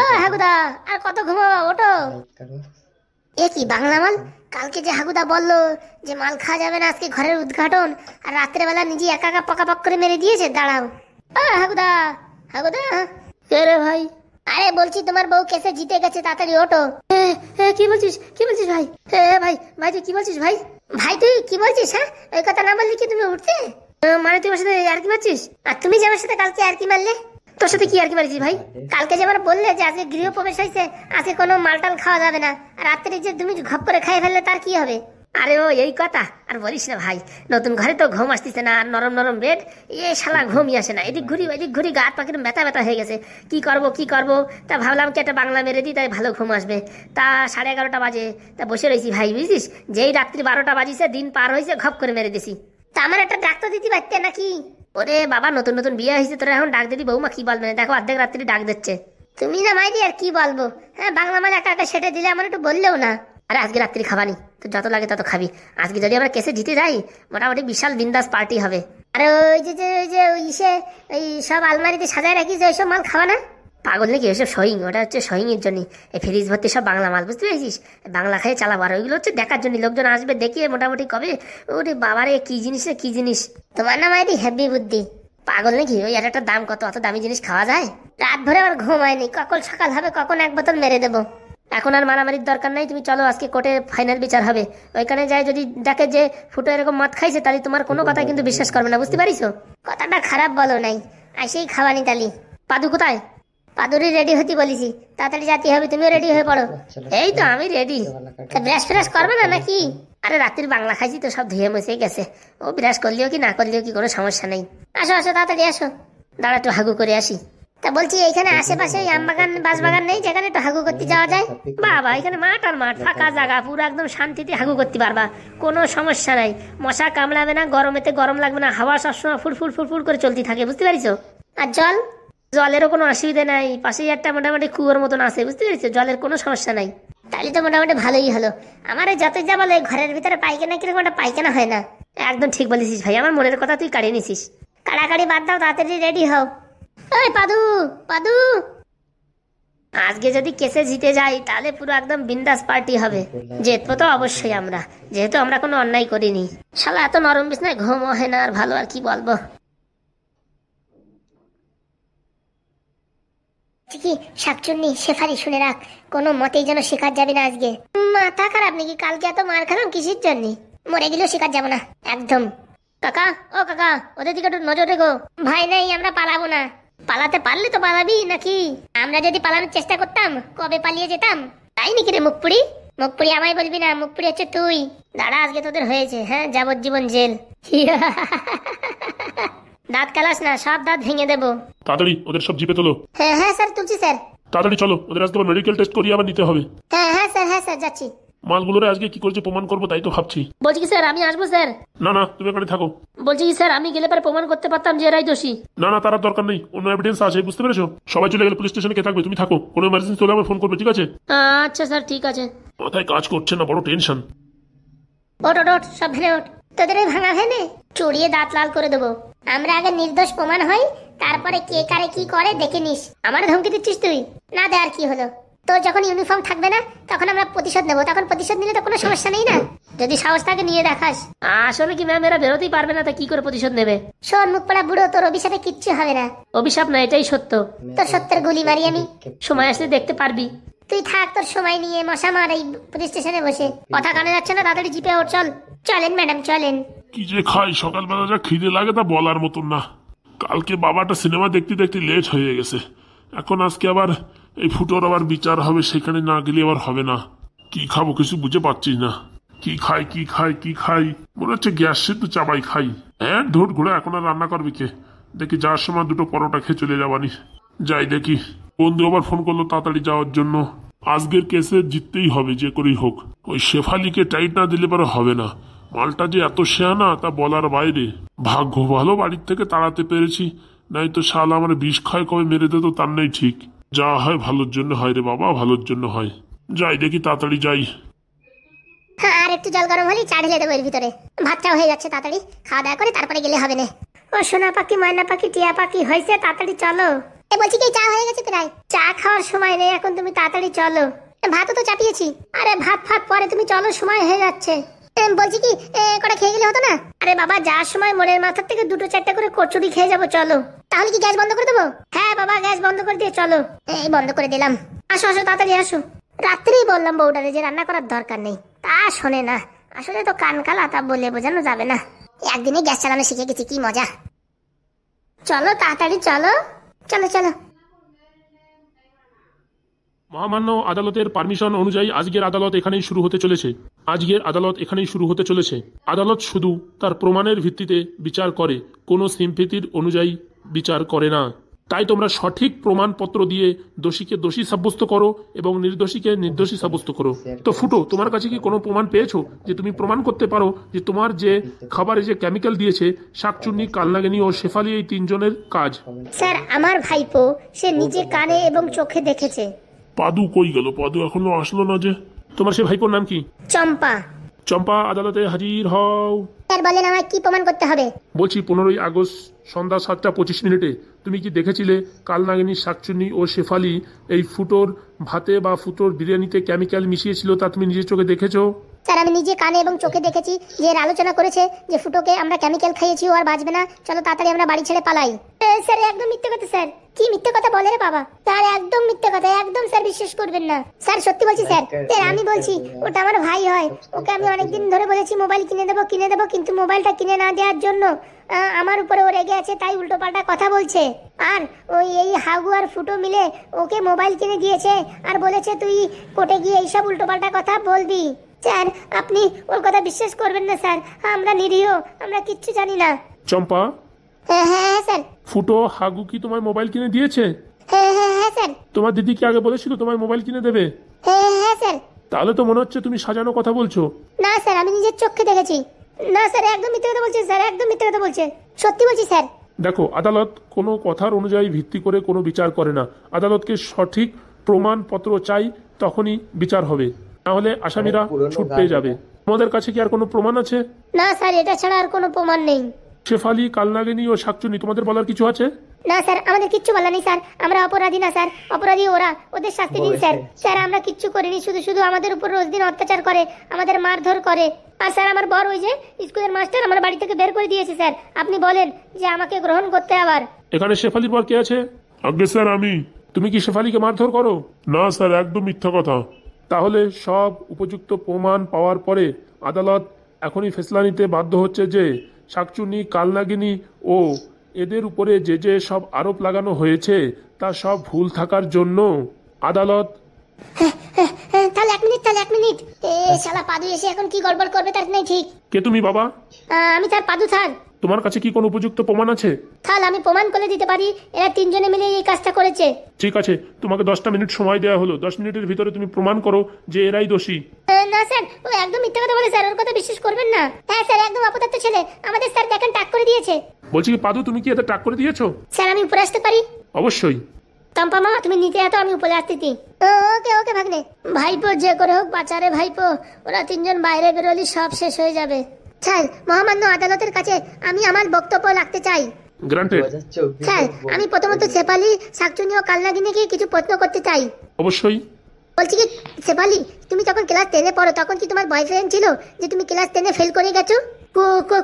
ও হাগুদা আর কত ঘুমাবা ওটো এ কি বাংলা মাল কালকে যে হাগুদা বলল যে মাল খাওয়া যাবে না আজকে ঘরের উদ্ঘাটন আর রাত্রেবেলা নিজে একা একা পকাপক করে মেরে দিয়েছে দাঁড়াও ও হাগুদা হাগুদা কে রে ভাই আরে বলছি তোমার বউ কেসে জিতে গেছে তাড়াতাড়ি ওটো কি বলছিস কি বলছিস ভাই হ্যাঁ ভাই ভাই তুই কি বলছিস ভাই ভাই তুই কি বলছিস হ্যাঁ ওই কথা না বললি কি তুমি উঠতে মানে তুই আমার সাথে আর কি মারছিস আর তুমি যে আমার সাথে কালকে আর কি মারলে তোর সাথে কি আর কি মারিছিস ভাই কালকে যে আমার বললে যে আজকে গৃহপ্রবেশ হয়েছে আজকে কোনো মালটাল খাওয়া যাবে না আর রাত্রে যে তুমি ঘপ করে খাই ফেললে তার কি হবে আরে ও এই কথা আর বলিস না ভাই নতুন ঘরে তো ঘুম আসতেছে না আর নরম নরম বেড এ শালা ঘুমই আসে না এদিক ঘুরি এদিক ঘুরি গা পাখির ব্যথা ব্যথা হয়ে গেছে কি করব কি করব তা ভাবলাম কি একটা বাংলা মেরে দিই তাই ভালো ঘুম আসবে তা সাড়ে এগারোটা বাজে তা বসে রয়েছি ভাই বুঝিস যেই রাত্রি বারোটা বাজিছে দিন পার হয়েছে ঘপ করে মেরে দিছি তা আমার একটা ডাক তো দিতে পারতে নাকি ওরে বাবা নতুন নতুন বিয়ে হয়েছে তোরা এখন ডাক দিদি বৌমা কি বলবে মানে? না দেখো অর্ধেক রাত্রি ডাক দিচ্ছে তুমি না মাইলি আর কি বলবো হ্যাঁ বাংলা মাল একা একা সেটে দিলে আমার একটু বললেও না আরে আজকে রাত্রি খাবানি তো যত লাগে তত খাবি আজকে যদি আমরা কেসে জিতে যাই মোটামুটি বিশাল বিন্দাস পার্টি হবে আরে ওই যে ওই যে ওই সে ওই সব আলমারিতে সাজায় রাখিস ওই সব মাল খাওয়া না পাগল নাকি ওসব সহিং ওটা হচ্ছে সহিংয়ের জন্য এই ফ্রিজ ভর্তি সব বাংলা মাল বুঝতে পেরেছিস বাংলা খেয়ে চালাবো আর ওইগুলো হচ্ছে দেখার জন্য লোকজন আসবে দেখিয়ে মোটামুটি কবে ওরে বাবারে কি জিনিস কি জিনিস তোমার নাম মায়েরই হ্যাপি বুদ্ধি পাগল নাকি ওই একটা দাম কত অত দামি জিনিস খাওয়া যায় রাত ভরে আবার ঘুম হয়নি কখন সকাল হবে কখন এক বোতল মেরে দেবো এখন আর মারামারির দরকার নাই তুমি চলো আজকে কোর্টে ফাইনাল বিচার হবে ওইখানে যাই যদি দেখে যে ফুটো এরকম মদ খাইছে তাহলে তোমার কোনো কথা কিন্তু বিশ্বাস করবে না বুঝতে পারিস কথাটা খারাপ বলো নাই আসেই খাওয়ানি তালি পাদু কোথায় পাদুরি রেডি হতে বলেছি তাড়াতাড়ি যাতে হবে তুমিও রেডি হয়ে পড়ো এই তো আমি রেডি ব্রাশ ফ্রাশ করবে না নাকি আরে রাত্রির বাংলা খাইছি তো সব ধুয়ে মুছে গেছে ও ব্রাশ করলেও কি না করলেও কি কোনো সমস্যা নেই আসো আসো তাড়াতাড়ি আসো দাঁড়া একটু হাগু করে আসি তা বলছি এইখানে আশেপাশে আমবাগান বাসবাগান নেই যেখানে একটু হাগু করতে যাওয়া যায় বাবা এখানে মাঠ আর মাঠ ফাঁকা জায়গা পুরো একদম শান্তিতে হাগু করতে পারবা কোনো সমস্যা নাই মশা কামড়াবে না গরমেতে গরম লাগবে না হাওয়া সবসময় ফুরফুর ফুরফুর করে চলতে থাকে বুঝতে পারিছো আর জল জলেরও কোনো অসুবিধা নাই পাশেই একটা মোটামুটি কুয়োর মতন আছে বুঝতে পেরেছো জলের কোনো সমস্যা নাই তাহলে তো মোটামুটি ভালোই হলো আমার এই যতই যা বলে ঘরের ভিতরে পায়খানা কিরকম একটা পায়খানা হয় না একদম ঠিক বলেছিস ভাই আমার মনের কথা তুই কাড়িয়ে নিছিস কাড়াকাড়ি বাদ দাও তাড়াতাড়ি রেডি হও এই পাদু পাদু আজকে যদি কেসে জিতে যাই তাহলে পুরো একদম বিন্দাস পার্টি হবে জিতবো তো অবশ্যই আমরা যেহেতু আমরা কোনো অন্যায় করিনি শালা এত নরম বিছনায় ঘুমও হয় না আর ভালো আর কি বলবো চিকি শাকচুন্নি শেফারি শুনে রাখ কোনো মতেই যেন শিকার যাবে না আজকে মাথা খারাপ নাকি কালকে এত মার খেলাম কিসের জন্যে মরে গেলেও শিকার যাবো না একদম কাকা ও কাকা ওদের দিকে একটু নজর রেখো ভাই নাই আমরা পালাবো না পালাতে পারলে তো পালাবি নাকি আমরা যদি পালানোর চেষ্টা করতাম কবে পালিয়ে যেতাম তাই নাকি রে মুখপুরি মুখপুরি আমায় বলবি না মুখপুরি হচ্ছে তুই দাঁড়া আজকে তোদের হয়েছে হ্যাঁ যাবজ্জীবন জেল দাঁত কালাস না সব দাঁত ভেঙে দেবো তাড়াতাড়ি ওদের সব জিপে তোলো হ্যাঁ হ্যাঁ স্যার তুলছি স্যার তাড়াতাড়ি চলো ওদের আজকে মেডিকেল টেস্ট করিয়ে আবার নিতে হবে হ্যাঁ হ্যাঁ স্যার হ্যাঁ স্যার যাচ্ছি মালগুলোরে আজকে কি করছে প্রমাণ করবো তাই তো ভাবছি বলছি কি স্যার আমি আসবো স্যার না না তুমি এখানে থাকো বলছি কি স্যার আমি গেলে পরে প্রমাণ করতে পারতাম যে এরাই দোষী না না তার দরকার নেই অন্য এভিডেন্স আছে বুঝতে পেরেছো সবাই চলে গেলে পুলিশ স্টেশনে কে থাকবে তুমি থাকো কোনো এমার্জেন্সি হলে আমার ফোন করবে ঠিক আছে আচ্ছা স্যার ঠিক আছে মাথায় কাজ করছে না বড় টেনশন ওট ওট সব ভেনে ওঠ তোদের ভাঙা ভেনে চড়িয়ে দাঁত লাল করে দেবো আমরা আগে নির্দোষ প্রমাণ হই তারপরে কে কারে কি করে দেখে নিস আমার ধমকি দিচ্ছিস তুই না দেওয়ার কি হলো তোর যখন ইউনিফর্ম থাকবে না তখন আমরা প্রতিশোধ নেবো তখন প্রতিশোধ নিলে তো কোনো সমস্যা নেই না যদি সাহস থাকে নিয়ে দেখাস আসলে কি ম্যাম এরা বেরোতেই পারবে না তা কি করে প্রতিশোধ নেবে শোন মুখ পড়া বুড়ো তোর অভিশাপে কিচ্ছু হবে না অভিশাপ না এটাই সত্য তোর সত্যের গুলি মারি আমি সময় আসলে দেখতে পারবি তুই থাক তোর সময় নিয়ে মশা মার এই পুলিশ স্টেশনে বসে কথা কানে যাচ্ছে না তাড়াতাড়ি জিপে ওর চল চলেন ম্যাডাম চলেন কি যে খাই সকালবেলা যা খিদে লাগে তা বলার মতন না কালকে বাবাটা সিনেমা দেখতে দেখতে লেট হয়ে গেছে এখন আজকে আবার এই ফুটোর আবার বিচার হবে সেখানে না গেলে আবার হবে না কি খাবো কিছু বুঝে পাচ্ছি না কি খাই কি খাই কি খাই মনে হচ্ছে গ্যাস সেতু চাবাই খাই হ্যাঁ ধর ঘুরে এখন আর রান্না করবি কে দেখি যাওয়ার সময় দুটো পরোটা খেয়ে চলে যাবানি যাই দেখি বন্ধু আবার ফোন করলো তাড়াতাড়ি যাওয়ার জন্য আজকের কেসে জিততেই হবে যে করেই হোক ওই শেফালিকে টাইট না দিলে পরে হবে না মালটা যে এত শেয়ানা তা বলার বাইরে ভাগ্য ভালো বাড়ির থেকে তাড়াতে পেরেছি নাই তো শাল আমার বিষ খায় কবে মেরে দে তো তার নেই ঠিক যা হয় ভালোর জন্য হয় রে বাবা ভালোর জন্য হয় যাই দেখি তাড়াতাড়ি যাই হ্যাঁ আর একটু জল গরম হলেই চা ঢেলে দেবো এর ভিতরে ভাতটাও হয়ে যাচ্ছে তাড়াতাড়ি খাওয়া দাওয়া করে তারপরে গেলে হবে না ও সোনা পাখি ময়না পাখি টিয়া পাখি হয়েছে তাড়াতাড়ি চলো এ বলছি কি চা হয়ে গেছে প্রায় চা খাওয়ার সময় নেই এখন তুমি তাড়াতাড়ি চলো ভাতও তো চাপিয়েছি আরে ভাত ফাত পরে তুমি চলো সময় হয়ে যাচ্ছে বলছি কি কটা খেয়ে গেলে হতো না আরে বাবা যাওয়ার সময় মনের মাথার থেকে দুটো চারটা করে কচুরি খেয়ে যাবো চলো তাহলে কি গ্যাস বন্ধ করে দেবো হ্যাঁ বাবা গ্যাস বন্ধ করে দিয়ে চলো এই বন্ধ করে দিলাম আসো আসো তাড়াতাড়ি আসো রাত্রেই বললাম বউটারে যে রান্না করার দরকার নেই তা শোনে না আসলে তো কান কাল আতা বলে বোঝানো যাবে না একদিনে গ্যাস চালানো শিখে গেছি কি মজা চলো তাড়াতাড়ি চলো চলো চলো মহামান্য আদালতের পারমিশন অনুযায়ী আজকের আদালত এখানেই শুরু হতে চলেছে আজকের আদালত এখানেই শুরু হতে চলেছে আদালত শুধু তার প্রমাণের ভিত্তিতে বিচার করে কোনো সিম্পিতির অনুযায়ী বিচার করে না তাই তোমরা সঠিক প্রমাণপত্র দিয়ে দোষীকে দোষী সাব্যস্ত করো এবং নির্দোষীকে নির্দোষী সাব্যস্ত করো তো ফুটো তোমার কাছে কি কোনো প্রমাণ পেয়েছো যে তুমি প্রমাণ করতে পারো যে তোমার যে খাবারে যে কেমিক্যাল দিয়েছে শাকচুন্নি কালনাগিনী ও শেফালি এই তিনজনের কাজ স্যার আমার ভাইপো সে নিজে কানে এবং চোখে দেখেছে পাদু কই গেল পাদু এখনো আসলো না যে তোমার সে ভাইপোর নাম কি চম্পা চম্পা আদালতে হাজির হও স্যার বলেন আমায় কি প্রমাণ করতে হবে বলছি পনেরোই আগস্ট সন্ধ্যা সাতটা পঁচিশ মিনিটে তুমি কি দেখেছিলে কালনাগিনী শাকচুনি ও শেফালি এই ফুটোর ভাতে বা ফুটোর বিরিয়ানিতে কেমিক্যাল মিশিয়েছিল তা তুমি নিজের চোখে দেখেছো স্যার আমি নিজে কানে এবং চোখে দেখেছি যে আলোচনা করেছে যে ফুটোকে আমরা কেমিক্যাল খাইয়েছি ও আর বাঁচবে না চলো তাড়াতাড়ি আমরা বাড়ি ছেড়ে পালাই স্যার একদম মিথ্যে কথা স্যার কি মিথ্যে কথা বলে রে বাবা তার একদম মিথ্যে কথা একদম স্যার বিশ্বাস করবেন না স্যার সত্যি বলছি স্যার স্যার আমি বলছি ওটা আমার ভাই হয় ওকে আমি অনেকদিন ধরে বলেছি মোবাইল কিনে দেবো কিনে দেবো কিন্তু মোবাইলটা কিনে না দেওয়ার জন্য আমার উপরে ও রেগে আছে তাই উল্টো পাল্টা কথা বলছে আর ওই এই হাগু আর ফুটো মিলে ওকে মোবাইল কিনে দিয়েছে আর বলেছে তুই কোটে গিয়ে এইসব উল্টো পাল্টা কথা বলবি স্যার আপনি ওর কথা বিশ্বাস করবেন না স্যার আমরা নিরীহ আমরা কিচ্ছু জানি না চম্পা হ্যাঁ হ্যাঁ, হ্যাঁ স্যার ফুটো হাগু কি তোমার মোবাইল কিনে দিয়েছে হ্যাঁ হ্যাঁ হ্যাঁ স্যার তোমার দিদি কি আগে বলেছিল তোমার মোবাইল কিনে দেবে হ্যাঁ, হ্যাঁ হ্যাঁ স্যার তাহলে তো মনে হচ্ছে তুমি সাজানো কথা বলছো না স্যার আমি নিজের চোখে দেখেছি না স্যার একদম মিথ্যে কথা বলছে স্যার একদম মিথ্যে কথা বলছে সত্যি বলছি স্যার দেখো আদালত কোনো কথার অনুযায়ী ভিত্তি করে কোনো বিচার করে না আদালতকে সঠিক প্রমাণপত্র চাই তখনই বিচার হবে তাহলে আসামিরা ছুট পেয়ে যাবে তোমাদের কাছে কি আর কোনো প্রমাণ আছে না স্যার এটা ছাড়া আর কোনো প্রমাণ নেই শেফালি কালনাগিনী ও শাকচুনি তোমাদের বলার কিছু আছে না স্যার আমাদের কিচ্ছু বলা নেই স্যার আমরা অপরাধী না স্যার অপরাধী ওরা ওদের শাস্তি দিন স্যার স্যার আমরা কিচ্ছু করিনি শুধু শুধু আমাদের উপর রোজ দিন অত্যাচার করে আমাদের মারধর করে আর স্যার আমার বর ওই যে স্কুলের মাস্টার আমার বাড়ি থেকে বের করে দিয়েছে স্যার আপনি বলেন যে আমাকে গ্রহণ করতে আবার এখানে শেফালির বর কে আছে আগে স্যার আমি তুমি কি শেফালিকে মারধর করো না স্যার একদম মিথ্যা কথা তাহলে সব উপযুক্ত প্রমাণ পাওয়ার পরে আদালত এখনই ফেসলা নিতে বাধ্য হচ্ছে যে শাকচুনি কালনাগিনী ও এদের উপরে যে যে সব আরোপ লাগানো হয়েছে তা সব ভুল থাকার জন্য আদালত হ্যাঁ, হ্যাঁ, হ্যাঁ, তাহলে এক মিনিট তাহলে এক মিনিট এ শালা পাদু এসে এখন কি গড়বড় করবে তার নেই ঠিক কে তুমি বাবা আমি তার পাদু স্যার তোমার কাছে কি কোনো উপযুক্ত প্রমাণ আছে তাহলে আমি প্রমাণ করে দিতে পারি এরা তিনজনে মিলে এই কাজটা করেছে ঠিক আছে তোমাকে দশটা মিনিট সময় দেওয়া হলো দশ মিনিটের ভিতরে তুমি প্রমাণ করো যে এরাই দোষী না স্যার ও একদম মিথ্যা কথা বলে স্যার ওর কথা বিশ্বাস করবেন না হ্যাঁ স্যার একদম অপদার্থ ছেলে আমাদের স্যার দেখেন টাক করে দিয়েছে বলছি কি পাদু তুমি কি এটা টাক করে দিয়েছো স্যার আমি উপরে আসতে পারি অবশ্যই টম্পা তুমি নিতে এত আমি উপরে আসতে দিই ওকে ওকে ভাগ্নে ভাইপো যে করে হোক বাঁচারে ভাইপো ওরা তিনজন বাইরে বেরোলি সব শেষ হয়ে যাবে স্যার মহামান্য আদালতের কাছে আমি আমার বক্তব্য রাখতে চাই স্যার আমি প্রথমত শেফালি শাকচুনি ও কালনাগিনীকে কিছু প্রশ্ন করতে চাই অবশ্যই বলছি কি শেফালি তুমি যখন ক্লাস টেনে পড়ো তখন কি তোমার বয়ফ্রেন্ড ছিল যে তুমি ক্লাস টেনে ফেল করে গেছো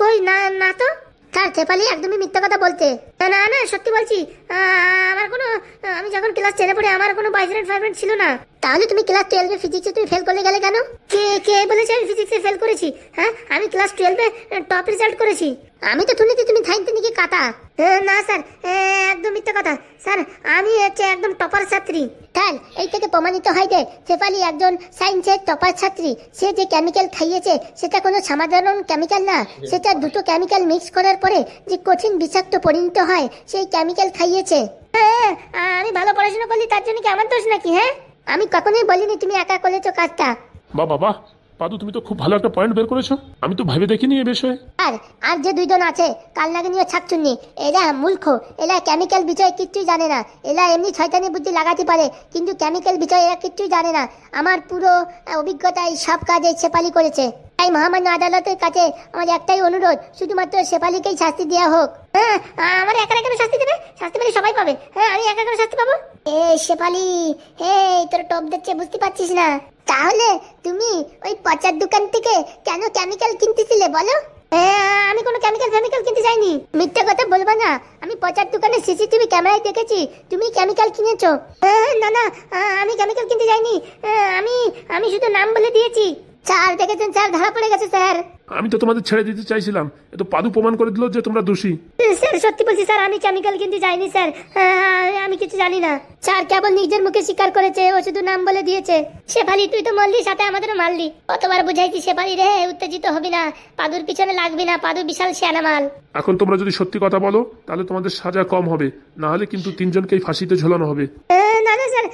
কই না না তো স্যার শেফালি একদমই মিথ্যা কথা বলতে না না না সত্যি বলছি আমার কোনো আমি যখন ক্লাস টেনে পড়ে আমার কোনো বাইজরেট ফাইব্রেট ছিল না তাহলে তুমি ক্লাস টুয়েলভে ফিজিক্সে তুমি ফেল করে গেলে কেন কে কে বলেছে আমি ফিজিক্সে ফেল করেছি হ্যাঁ আমি ক্লাস টুয়েলভে টপ রেজাল্ট করেছি আমি তো শুনেছি তুমি থাইনতে নাকি কাটা না স্যার একদম মিথ্যে কথা স্যার আমি হচ্ছে একদম টপার ছাত্রী তাহলে এই থেকে প্রমাণিত হয় যে শেফালি একজন সায়েন্সের টপার ছাত্রী সে যে কেমিক্যাল খাইয়েছে সেটা কোনো সাধারণ কেমিক্যাল না সেটা দুটো কেমিক্যাল মিক্স করার পরে যে কঠিন বিষাক্ত পরিণত হয় সেই কেমিক্যাল খাইয়ে হয়েছে হ্যাঁ, হ্যাঁ, আমি ভালো পড়াশোনা করলি তার জন্য কি আমার দোষ নাকি হ্যাঁ আমি কখনোই বলিনি তুমি একা করেছো কাজটা বা বাবা পাদু তুমি তো খুব ভালো একটা পয়েন্ট বের করেছো আমি তো ভেবে দেখিনি এই বিষয়ে আর আর যে দুইজন আছে কাল লাগে নিয়ে ছাকচুন্নি এরা মূর্খ এরা কেমিক্যাল বিষয়ে কিচ্ছুই জানে না এরা এমনি ছয়তানি বুদ্ধি লাগাতে পারে কিন্তু কেমিক্যাল বিষয়ে এরা কিচ্ছুই জানে না আমার পুরো অভিজ্ঞতায় সব কাজে ছেপালি করেছে তাই মহামান্য আদালতের কাছে আমার একটাই অনুরোধ শুধুমাত্র শেফালিকেই শাস্তি দেওয়া হোক হ্যাঁ আমার একা একা শাস্তি দেবে শাস্তি পেলে সবাই পাবে হ্যাঁ আমি একা একা শাস্তি পাবো এ শেফালি হে তোর টপ দেখছে বুঝতে পারছিস না তাহলে তুমি ওই পচার দোকান থেকে কেন কেমিক্যাল কিনতেছিলে বলো হ্যাঁ, আমি কোনো কেমিক্যাল ফেমিক্যাল কিনতে চাইনি মিথ্যে কথা বলবা না আমি পচার দোকানে সিসিটিভি ক্যামেরায় দেখেছি তুমি কেমিক্যাল কিনেছো হ্যাঁ, না না আমি কেমিক্যাল কিনতে যাইনি হ্যাঁ, আমি আমি শুধু নাম বলে দিয়েছি চার দেখেছেন চার ধরা পড়ে গেছে স্যার আমি তো তোমাদের ছেড়ে দিতে চাইছিলাম এত পাদু প্রমাণ করে দিল যে তোমরা দোষী স্যার সত্যি বলছি স্যার আমি কেমিক্যাল কিনতে যাইনি স্যার আমি কিছু জানি না স্যার কেবল নিজের মুখে স্বীকার করেছে ও শুধু নাম বলে দিয়েছে শেফালি তুই তো মরলি সাথে আমাদের মারলি কতবার বুঝাইছি শেফালি রে উত্তেজিত হবি না পাদুর পিছনে লাগবি না পাদু বিশাল মাল এখন তোমরা যদি সত্যি কথা বলো তাহলে তোমাদের সাজা কম হবে না হলে কিন্তু তিনজনকেই ফাঁসিতে ঝোলানো হবে না না স্যার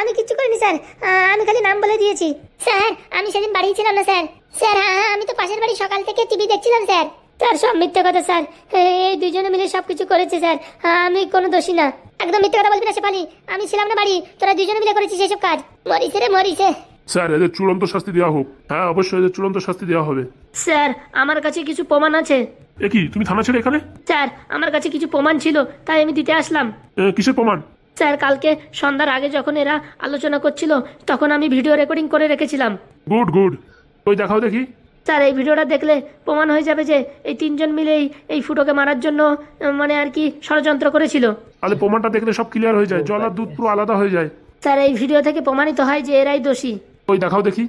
আমি কিছু করিনি স্যার আমি খালি নাম বলে দিয়েছি স্যার আমি সেদিন বাড়ি ছিলাম না স্যার স্যার হ্যাঁ, হ্যাঁ আমি তো পাশের বাড়ি সকাল থেকে টিভি দেখছিলাম স্যার তার সব মিথ্যে কথা স্যার এই দুজনে মিলে সবকিছু করেছে স্যার হ্যাঁ, আমি কোনো দোষী না একদম মিথ্যে কথা বলবি না শেফালি আমি ছিলাম না বাড়ি তোরা দুজনে মিলে করেছিস এসব কাজ মরিছে রে মরিছে স্যার এদের চূড়ান্ত শাস্তি দেওয়া হোক হ্যাঁ অবশ্যই এদের চূড়ান্ত শাস্তি দেওয়া হবে স্যার আমার কাছে কিছু প্রমাণ আছে এ কি তুমি থানা ছেড়ে এখানে স্যার আমার কাছে কিছু প্রমাণ ছিল তাই আমি দিতে আসলাম কিসের প্রমাণ স্যার কালকে সন্ধ্যার আগে যখন এরা আলোচনা করছিল তখন আমি ভিডিও রেকর্ডিং করে রেখেছিলাম গুড গুড ওই দেখাও দেখি স্যার এই ভিডিওটা দেখলে প্রমাণ হয়ে যাবে যে এই তিনজন মিলেই এই ফুটোকে মারার জন্য মানে আর কি ষড়যন্ত্র করেছিল তাহলে প্রমাণটা দেখলে সব ক্লিয়ার হয়ে যায় জল আর দুধ পুরো আলাদা হয়ে যায় স্যার এই ভিডিও থেকে প্রমাণিত হয় যে এরাই দোষী ওই দেখাও দেখি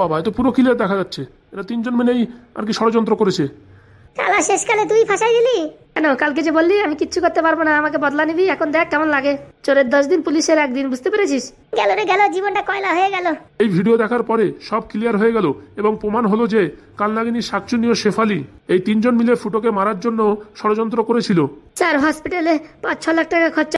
বাবা এত পুরো ক্লিয়ার দেখা যাচ্ছে এরা তিনজন মিলেই আর কি ষড়যন্ত্র করেছে শেষ শেষকালে তুই ফাঁসাই দিলি কেন কালকে যে বললি আমি কিচ্ছু করতে পারবো না আমাকে বদলা নিবি এখন দেখ কেমন লাগে চোরের দশ দিন পুলিশের একদিন বুঝতে পেরেছিস গেল রে গেল জীবনটা কয়লা হয়ে গেল এই ভিডিও দেখার পরে সব ক্লিয়ার হয়ে গেল এবং প্রমাণ হলো যে কালনাগিনী শাকচুনি ও শেফালি এই তিনজন মিলে ফুটোকে মারার জন্য ষড়যন্ত্র করেছিল স্যার হসপিটালে পাঁচ ছ লাখ টাকা খরচা